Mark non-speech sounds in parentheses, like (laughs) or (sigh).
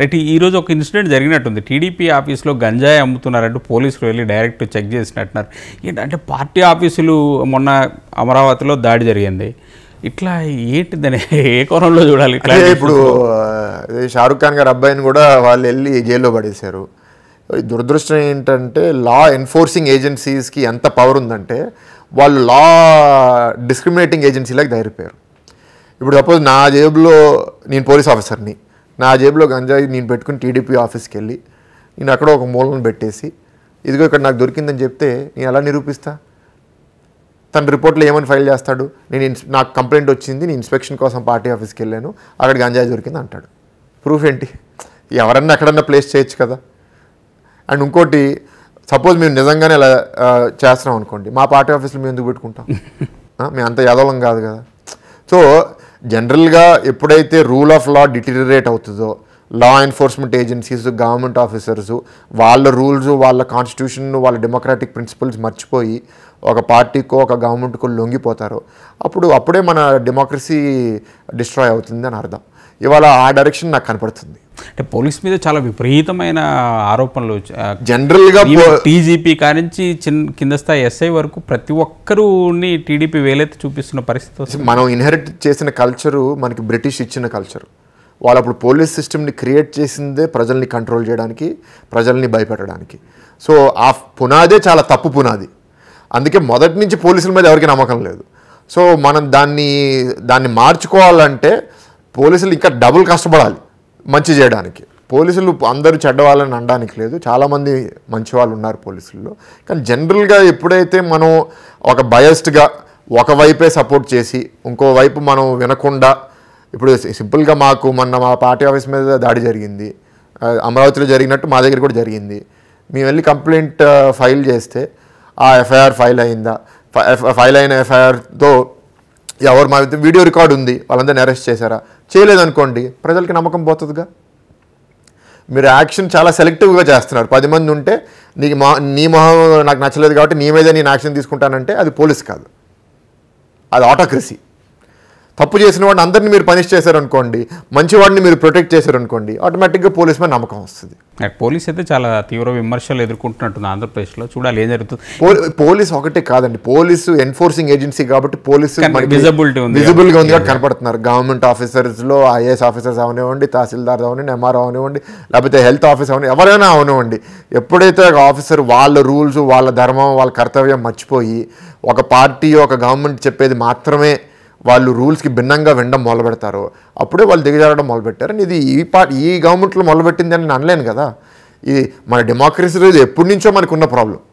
right ఈరోజు ఒక incident జరిగినట్టుంది TDP ఆఫీస్లో గంజాయి అమ్ముతున్నారంటూ పోలీసులు వెళ్ళి డైరెక్ట్ చెక్ చేసినట్టున్నారు ఏంటంటే పార్టీ ఆఫీసులు మొన్న అమరావతిలో దాడి జరిగింది ఇట్లా ఏంటి దాని ఏ కోణంలో చూడాలి ఇప్పుడు షారుఖ్ ఖాన్ గారి అబ్బాయిని కూడా వాళ్ళు వెళ్ళి జైల్లో పడేశారు దురదృష్టం ఏంటంటే లా ఎన్ఫోర్సింగ్ ఏజెన్సీస్కి ఎంత పవర్ ఉందంటే వాళ్ళు లా డిస్క్రిమినేటింగ్ ఏజెన్సీలకు దయరిపోయారు ఇప్పుడు సపోజ్ నా జేబులో నేను పోలీస్ ఆఫీసర్ని నా జేబులో గంజాయి నేను పెట్టుకుని టీడీపీ ఆఫీస్కి వెళ్ళి నేను అక్కడ ఒక మూలను పెట్టేసి ఇదిగో ఇక్కడ నాకు దొరికిందని చెప్తే నేను ఎలా నిరూపిస్తా తన రిపోర్ట్లో ఏమని ఫైల్ చేస్తాడు నేను నాకు కంప్లైంట్ వచ్చింది నేను ఇన్స్పెక్షన్ కోసం పార్టీ ఆఫీస్కి వెళ్ళాను అక్కడ గంజాయి దొరికింది అంటాడు ప్రూఫ్ ఏంటి ఎవరన్నా ఎక్కడన్నా ప్లేస్ చేయొచ్చు కదా అండ్ ఇంకోటి సపోజ్ మేము నిజంగానే ఇలా చేస్తున్నాం అనుకోండి మా పార్టీ ఆఫీస్లో మేము ఎందుకు పెట్టుకుంటాం (laughs) మేము అంత యాదవలం కాదు కదా సో జనరల్గా ఎప్పుడైతే రూల్ ఆఫ్ లా డిటరిరేట్ అవుతుందో law enforcement agencies government officers వాళ్ళ రూల్స్ వాళ్ళ కాన్స్టిట్యూషన్ వాళ్ళ డెమోక్రాటిక్ ప్రిన్సిపల్స్ మర్చిపోయి ఒక పార్టీకో ఒక గవర్నమెంట్కో లొంగిపోతారు అప్పుడు అప్పుడే మన డెమోక్రసీ డిస్ట్రాయ్ అవుతుంది అని అర్థం ఇవాళ ఆ డైరెక్షన్ నాకు కనపడుతుంది అంటే పోలీస్ మీద చాలా విపరీతమైన ఆరోపణలు జనరల్గా టీజీపీ కానించి చిన్న కింద స్థాయి ఎస్ఐ వరకు ప్రతి ఒక్కరుని టీడీపీ వేలైతే చూపిస్తున్న పరిస్థితి మనం ఇన్హెరిట్ చేసిన కల్చరు మనకి బ్రిటిష్ ఇచ్చిన కల్చరు వాళ్ళు అప్పుడు పోలీస్ సిస్టమ్ని క్రియేట్ చేసిందే ప్రజల్ని కంట్రోల్ చేయడానికి ప్రజల్ని భయపెట్టడానికి సో ఆ పునాదే చాలా తప్పు పునాది అందుకే మొదటి నుంచి పోలీసుల మీద ఎవరికి నమ్మకం లేదు సో మనం దాన్ని దాన్ని మార్చుకోవాలంటే పోలీసులు ఇంకా డబుల్ కష్టపడాలి మంచి చేయడానికి పోలీసులు అందరూ చెడ్డవాళ్ళని అనడానికి లేదు చాలామంది మంచి వాళ్ళు ఉన్నారు పోలీసుల్లో కానీ జనరల్గా ఎప్పుడైతే మనం ఒక బయస్డ్గా ఒకవైపే సపోర్ట్ చేసి ఇంకోవైపు మనం వినకుండా ఇప్పుడు సింపుల్గా మాకు మొన్న మా పార్టీ ఆఫీస్ మీద దాడి జరిగింది అమరావతిలో జరిగినట్టు మా దగ్గర కూడా జరిగింది మేము వెళ్ళి కంప్లైంట్ ఫైల్ చేస్తే ఆ ఎఫ్ఐఆర్ ఫైల్ అయిందా ఫైల్ అయిన ఎఫ్ఐఆర్తో ఎవరు మా వీడియో రికార్డ్ ఉంది వాళ్ళందరినీ అరెస్ట్ చేశారా చేయలేదనుకోండి ప్రజలకి నమ్మకం పోతుందిగా మీరు యాక్షన్ చాలా సెలెక్టివ్గా చేస్తున్నారు పది మంది ఉంటే నీకు మా నీ మొహం నాకు నచ్చలేదు కాబట్టి నీ మీద నేను యాక్షన్ తీసుకుంటానంటే అది పోలీస్ కాదు అది ఆటోక్రసీ తప్పు చేసిన వాడిని అందరినీ మీరు పనిష్ చేశారనుకోండి మంచివాడిని మీరు ప్రొటెక్ట్ చేశారనుకోండి ఆటోమేటిక్గా పోలీస్ మీద నమ్మకం వస్తుంది పోలీస్ అయితే చాలా తీవ్ర విమర్శలు ఎదుర్కొంటున్నట్టుంది ఆంధ్రప్రదేశ్లో చూడాలి ఏం జరుగుతుంది పోలీస్ ఒకటే కాదండి పోలీసు ఎన్ఫోర్సింగ్ ఏజెన్సీ కాబట్టి పోలీసు విజిబిలిటీ ఉంది విజిబుల్గా ఉంది కనపడుతున్నారు గవర్నమెంట్ ఆఫీసర్స్లో ఐఏఎస్ ఆఫీసర్స్ అవనివ్వండి తహసీల్దార్ అవనివ్వండి ఎంఆర్ఓ అవనివ్వండి లేకపోతే హెల్త్ ఆఫీస్ అవని ఎవరైనా అవనివ్వండి ఎప్పుడైతే ఒక ఆఫీసర్ వాళ్ళ రూల్స్ వాళ్ళ ధర్మం వాళ్ళ కర్తవ్యం మర్చిపోయి ఒక పార్టీ ఒక గవర్నమెంట్ చెప్పేది మాత్రమే వాళ్ళు రూల్స్కి భిన్నంగా వినడం మొదలుపెడతారు అప్పుడే వాళ్ళు దిగజారడం మొదలుపెట్టారు ఇది ఈ పా ఈ గవర్నమెంట్లో మొదలుపెట్టింది అని నేను అనలేను కదా ఇది మన డెమోక్రసీ ఎప్పటి నుంచో మనకున్న ప్రాబ్లం